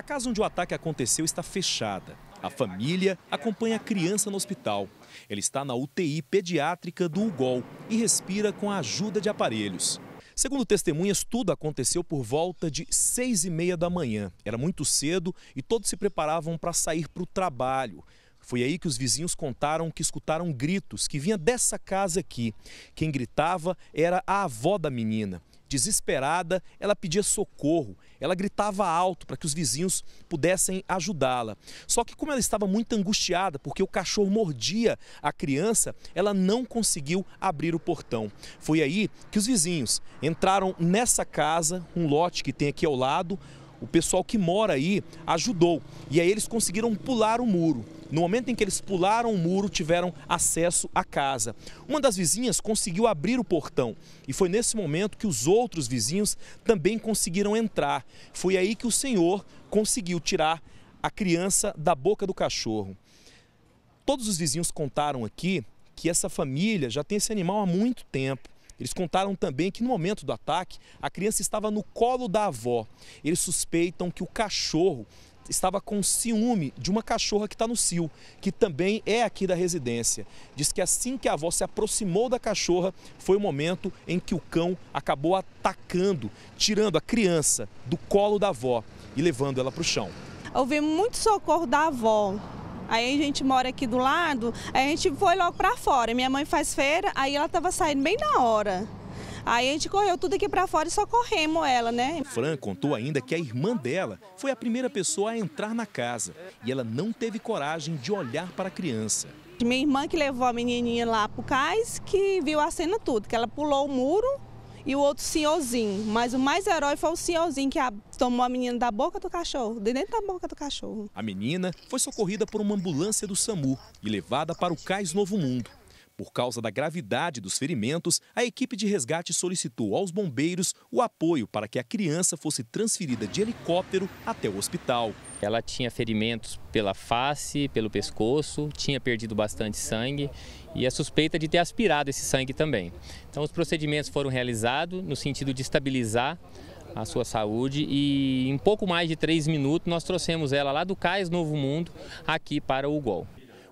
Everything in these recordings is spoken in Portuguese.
A casa onde o ataque aconteceu está fechada. A família acompanha a criança no hospital. Ela está na UTI pediátrica do UGOL e respira com a ajuda de aparelhos. Segundo testemunhas, tudo aconteceu por volta de seis e meia da manhã. Era muito cedo e todos se preparavam para sair para o trabalho. Foi aí que os vizinhos contaram que escutaram gritos que vinha dessa casa aqui. Quem gritava era a avó da menina. Desesperada, ela pedia socorro, ela gritava alto para que os vizinhos pudessem ajudá-la. Só que, como ela estava muito angustiada porque o cachorro mordia a criança, ela não conseguiu abrir o portão. Foi aí que os vizinhos entraram nessa casa, um lote que tem aqui ao lado, o pessoal que mora aí ajudou. E aí eles conseguiram pular o muro. No momento em que eles pularam o muro, tiveram acesso à casa. Uma das vizinhas conseguiu abrir o portão e foi nesse momento que os outros vizinhos também conseguiram entrar. Foi aí que o senhor conseguiu tirar a criança da boca do cachorro. Todos os vizinhos contaram aqui que essa família já tem esse animal há muito tempo. Eles contaram também que no momento do ataque, a criança estava no colo da avó. Eles suspeitam que o cachorro estava com ciúme de uma cachorra que está no cio, que também é aqui da residência. Diz que assim que a avó se aproximou da cachorra, foi o momento em que o cão acabou atacando, tirando a criança do colo da avó e levando ela para o chão. Ouvi muito socorro da avó, Aí a gente mora aqui do lado, aí a gente foi logo para fora. Minha mãe faz feira, aí ela estava saindo bem na hora. Aí a gente correu tudo aqui para fora e só corremos ela, né? Fran contou ainda que a irmã dela foi a primeira pessoa a entrar na casa e ela não teve coragem de olhar para a criança. Minha irmã que levou a menininha lá pro cais, que viu a cena tudo, que ela pulou o muro e o outro senhorzinho. Mas o mais herói foi o senhorzinho que a, tomou a menina da boca do cachorro, de dentro da boca do cachorro. A menina foi socorrida por uma ambulância do SAMU e levada para o Cais Novo Mundo. Por causa da gravidade dos ferimentos, a equipe de resgate solicitou aos bombeiros o apoio para que a criança fosse transferida de helicóptero até o hospital. Ela tinha ferimentos pela face, pelo pescoço, tinha perdido bastante sangue e é suspeita de ter aspirado esse sangue também. Então, os procedimentos foram realizados no sentido de estabilizar a sua saúde e em pouco mais de três minutos nós trouxemos ela lá do Cais Novo Mundo aqui para o Gol.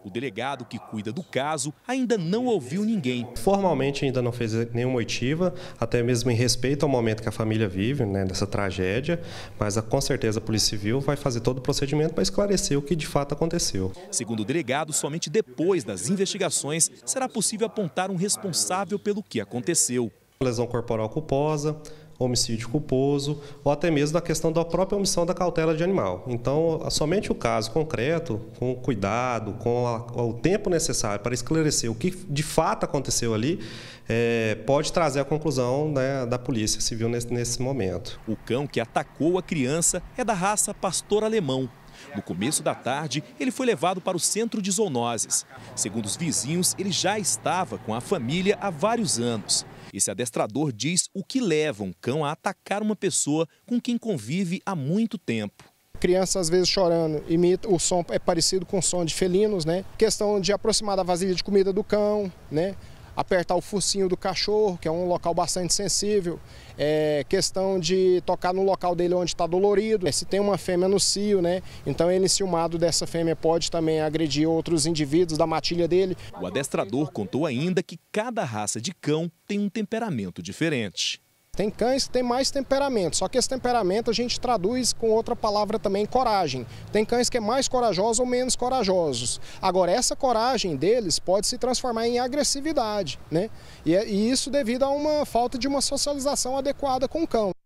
O delegado que cuida do caso ainda não ouviu ninguém. Formalmente ainda não fez nenhuma oitiva, até mesmo em respeito ao momento que a família vive, né, dessa tragédia, mas com certeza a Polícia Civil vai fazer todo o procedimento para esclarecer o que de fato aconteceu. Segundo o delegado, somente depois das investigações será possível apontar um responsável pelo que aconteceu. Lesão corporal culposa, homicídio culposo ou até mesmo da questão da própria omissão da cautela de animal. Então, somente o caso concreto, com cuidado, com a, o tempo necessário para esclarecer o que de fato aconteceu ali, é, pode trazer a conclusão né, da Polícia Civil nesse, nesse momento. O cão que atacou a criança é da raça pastor alemão no começo da tarde, ele foi levado para o centro de zoonoses. Segundo os vizinhos, ele já estava com a família há vários anos. Esse adestrador diz o que leva um cão a atacar uma pessoa com quem convive há muito tempo criança às vezes chorando, imita, o som é parecido com o som de felinos, né? Questão de aproximar da vasilha de comida do cão, né? apertar o focinho do cachorro, que é um local bastante sensível, é questão de tocar no local dele onde está dolorido, é, se tem uma fêmea no cio, né? Então ele enciumado dessa fêmea pode também agredir outros indivíduos da matilha dele. O adestrador contou ainda que cada raça de cão tem um temperamento diferente. Tem cães que têm mais temperamento, só que esse temperamento a gente traduz com outra palavra também, coragem. Tem cães que é mais corajosos ou menos corajosos. Agora, essa coragem deles pode se transformar em agressividade, né? E, é, e isso devido a uma falta de uma socialização adequada com o cão.